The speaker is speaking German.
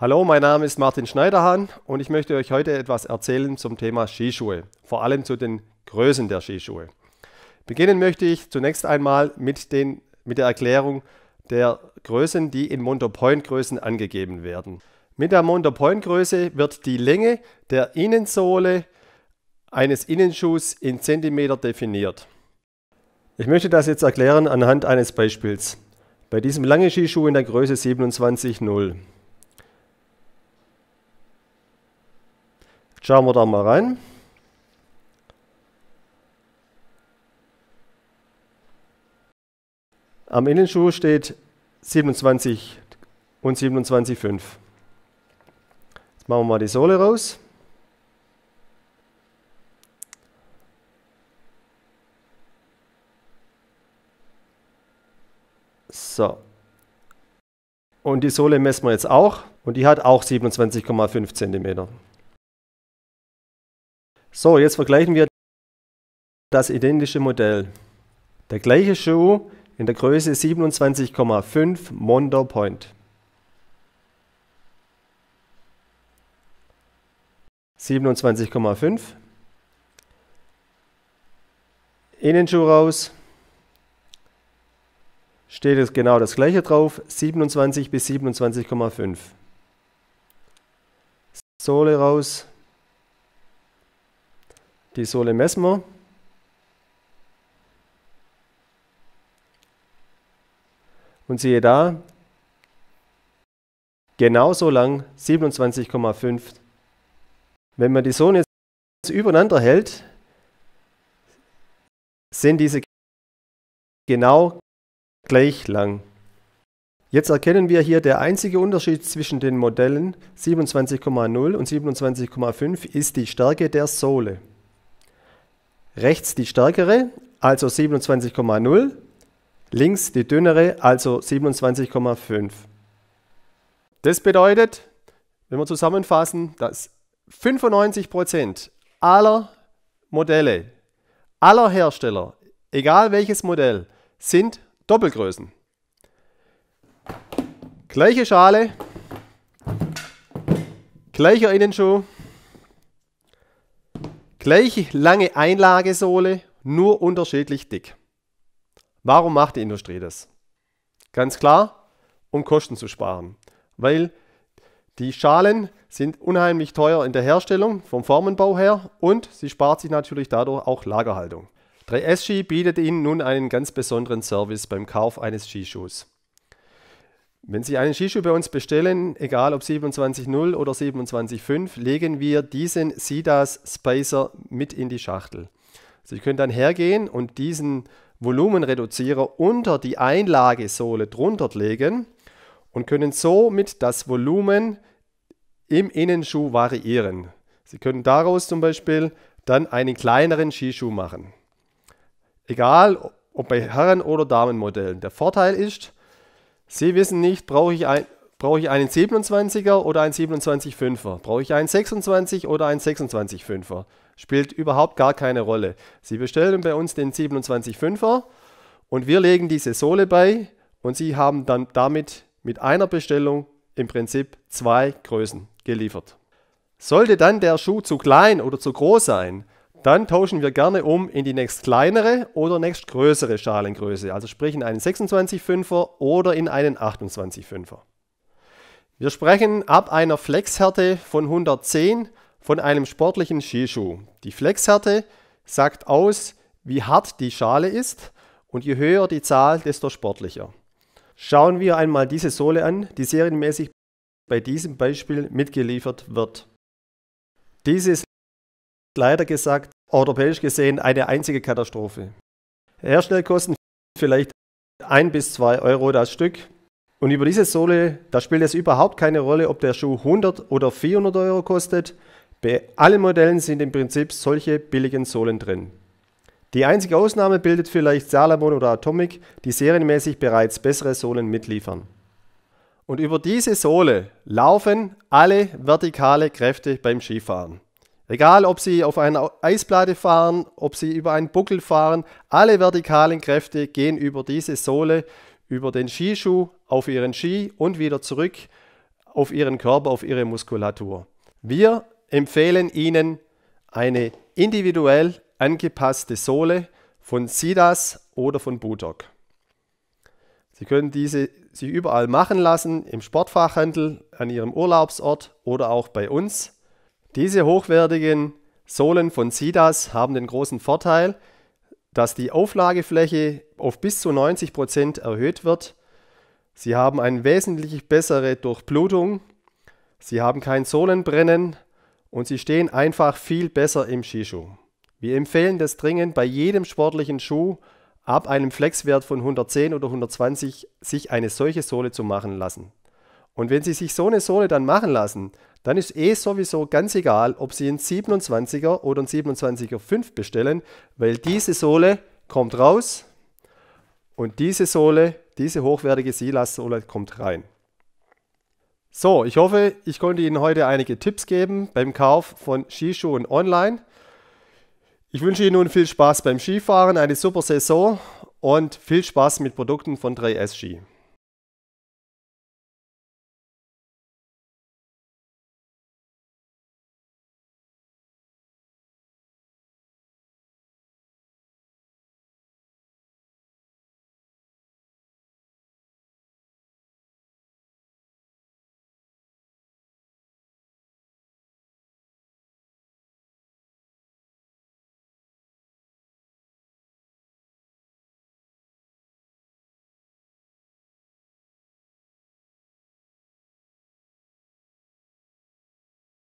Hallo, mein Name ist Martin Schneiderhahn und ich möchte euch heute etwas erzählen zum Thema Skischuhe, vor allem zu den Größen der Skischuhe. Beginnen möchte ich zunächst einmal mit, den, mit der Erklärung der Größen, die in Montopoint-Größen angegeben werden. Mit der Montopoint-Größe wird die Länge der Innensohle eines Innenschuhs in Zentimeter definiert. Ich möchte das jetzt erklären anhand eines Beispiels. Bei diesem langen Skischuh in der Größe 27,0. Schauen wir da mal rein. Am Innenschuh steht 27 und 27,5. Jetzt machen wir mal die Sohle raus. So. Und die Sohle messen wir jetzt auch und die hat auch 27,5 cm. So, jetzt vergleichen wir das identische Modell. Der gleiche Schuh in der Größe 27,5 Mondo Point. 27,5. Innenschuh raus. Steht jetzt genau das gleiche drauf. 27 bis 27,5. Sohle raus die Sohle messen wir. Und siehe da, genauso lang 27,5. Wenn man die Sohle jetzt übereinander hält, sind diese genau gleich lang. Jetzt erkennen wir hier, der einzige Unterschied zwischen den Modellen 27,0 und 27,5 ist die Stärke der Sohle. Rechts die stärkere, also 27,0. Links die dünnere, also 27,5. Das bedeutet, wenn wir zusammenfassen, dass 95% aller Modelle, aller Hersteller, egal welches Modell, sind Doppelgrößen. Gleiche Schale, gleicher Innenschuh. Gleich lange Einlagesohle, nur unterschiedlich dick. Warum macht die Industrie das? Ganz klar, um Kosten zu sparen. Weil die Schalen sind unheimlich teuer in der Herstellung vom Formenbau her und sie spart sich natürlich dadurch auch Lagerhaltung. 3S-Ski bietet Ihnen nun einen ganz besonderen Service beim Kauf eines Skischuhs. Wenn Sie einen Skischuh bei uns bestellen, egal ob 27.0 oder 27.5, legen wir diesen SIDAS Spacer mit in die Schachtel. Sie können dann hergehen und diesen Volumenreduzierer unter die Einlagesohle drunter legen und können somit das Volumen im Innenschuh variieren. Sie können daraus zum Beispiel dann einen kleineren Skischuh machen. Egal ob bei Herren- oder Damenmodellen. Der Vorteil ist, Sie wissen nicht, brauche ich, ein, brauche ich einen 27er oder einen 27,5er? Brauche ich einen 26 oder einen 26,5er? Spielt überhaupt gar keine Rolle. Sie bestellen bei uns den 27,5er und wir legen diese Sohle bei und Sie haben dann damit mit einer Bestellung im Prinzip zwei Größen geliefert. Sollte dann der Schuh zu klein oder zu groß sein, dann tauschen wir gerne um in die nächst kleinere oder nächst größere Schalengröße, also sprich in einen 26,5er oder in einen 28,5er. Wir sprechen ab einer Flexhärte von 110 von einem sportlichen Skischuh. Die Flexhärte sagt aus, wie hart die Schale ist und je höher die Zahl, desto sportlicher. Schauen wir einmal diese Sohle an, die serienmäßig bei diesem Beispiel mitgeliefert wird. Diese leider gesagt europäisch gesehen eine einzige Katastrophe. Herstellkosten vielleicht ein bis zwei Euro das Stück. Und über diese Sohle, da spielt es überhaupt keine Rolle, ob der Schuh 100 oder 400 Euro kostet. Bei allen Modellen sind im Prinzip solche billigen Sohlen drin. Die einzige Ausnahme bildet vielleicht Salomon oder Atomic, die serienmäßig bereits bessere Sohlen mitliefern. Und über diese Sohle laufen alle vertikale Kräfte beim Skifahren. Egal, ob Sie auf einer Eisplatte fahren, ob Sie über einen Buckel fahren, alle vertikalen Kräfte gehen über diese Sohle, über den Skischuh auf Ihren Ski und wieder zurück auf Ihren Körper, auf Ihre Muskulatur. Wir empfehlen Ihnen eine individuell angepasste Sohle von Sidas oder von Butok. Sie können diese sich überall machen lassen, im Sportfachhandel, an Ihrem Urlaubsort oder auch bei uns. Diese hochwertigen Sohlen von SIDAS haben den großen Vorteil, dass die Auflagefläche auf bis zu 90% Prozent erhöht wird. Sie haben eine wesentlich bessere Durchblutung, sie haben kein Sohlenbrennen und sie stehen einfach viel besser im Skischuh. Wir empfehlen das dringend bei jedem sportlichen Schuh ab einem Flexwert von 110 oder 120 sich eine solche Sohle zu machen lassen. Und wenn Sie sich so eine Sohle dann machen lassen, dann ist eh sowieso ganz egal, ob Sie einen 27er oder einen 27er 5 bestellen, weil diese Sohle kommt raus und diese Sohle, diese hochwertige Silas-Sohle kommt rein. So, ich hoffe, ich konnte Ihnen heute einige Tipps geben beim Kauf von Skischuhen online. Ich wünsche Ihnen nun viel Spaß beim Skifahren, eine super Saison und viel Spaß mit Produkten von 3S Ski.